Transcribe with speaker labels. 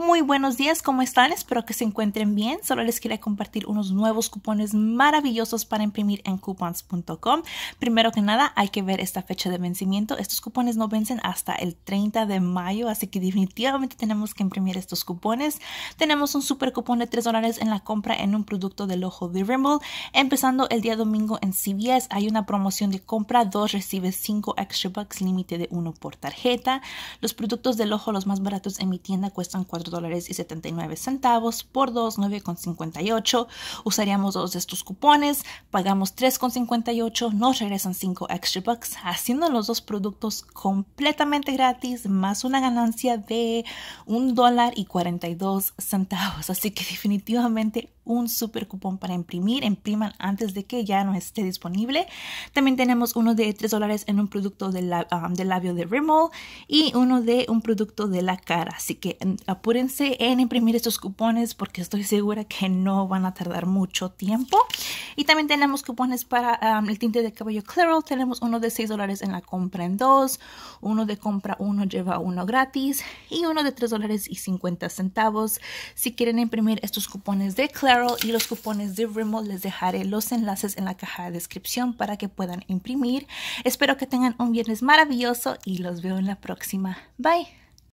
Speaker 1: Muy buenos días, ¿cómo están? Espero que se encuentren bien. Solo les quería compartir unos nuevos cupones maravillosos para imprimir en coupons.com. Primero que nada, hay que ver esta fecha de vencimiento. Estos cupones no vencen hasta el 30 de mayo, así que definitivamente tenemos que imprimir estos cupones. Tenemos un super cupón de 3 dólares en la compra en un producto del ojo de Rimmel. Empezando el día domingo en CVS, hay una promoción de compra Dos recibes 5 extra bucks, límite de uno por tarjeta. Los productos del ojo, los más baratos en mi tienda, cuestan 4 dólares y 79 centavos por 2, 9,58. Usaríamos dos de estos cupones, pagamos 3,58, nos regresan 5 extra bucks, haciendo los dos productos completamente gratis, más una ganancia de un dólar y centavos. Así que definitivamente un super cupón para imprimir. Impriman antes de que ya no esté disponible. También tenemos uno de 3 dólares en un producto de la, um, del labio de Rimmel y uno de un producto de la cara. Así que um, apuren en imprimir estos cupones porque estoy segura que no van a tardar mucho tiempo. Y también tenemos cupones para um, el tinte de cabello claro Tenemos uno de 6 dólares en la compra en dos, uno de compra uno lleva uno gratis y uno de 3 dólares y 50 centavos. Si quieren imprimir estos cupones de claro y los cupones de Rimmel, les dejaré los enlaces en la caja de descripción para que puedan imprimir. Espero que tengan un viernes maravilloso y los veo en la próxima. Bye.